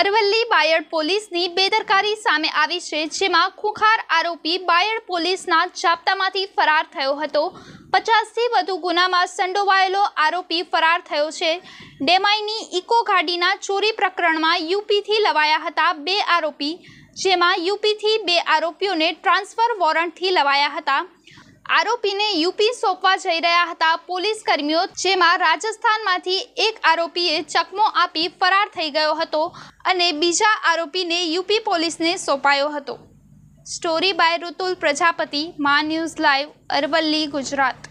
અરવલ્લી બાયડ પોલીસની બેદરકારી સામે આવી છે જેમાં ખુખાર આરોપી બાયડ પોલીસના જાપ્તામાંથી ફરાર થયો હતો પચાસથી વધુ ગુનામાં સંડોવાયેલો આરોપી ફરાર થયો છે ડેમાઈની ઇકો ગાડીના ચોરી પ્રકરણમાં યુપીથી લવાયા હતા બે આરોપી જેમાં યુપીથી બે આરોપીઓને ટ્રાન્સફર વોરંટથી લવાયા હતા આરોપીને યુપી સોંપવા જઈ રહ્યા હતા પોલીસ કર્મીઓ જેમાં રાજસ્થાનમાંથી એક આરોપીએ ચકમો આપી ફરાર થઈ ગયો હતો અને બીજા આરોપીને યુપી પોલીસને સોંપાયો હતો સ્ટોરી બાય ઋતુલ પ્રજાપતિ મા ન્યૂઝ લાઈવ અરવલ્લી ગુજરાત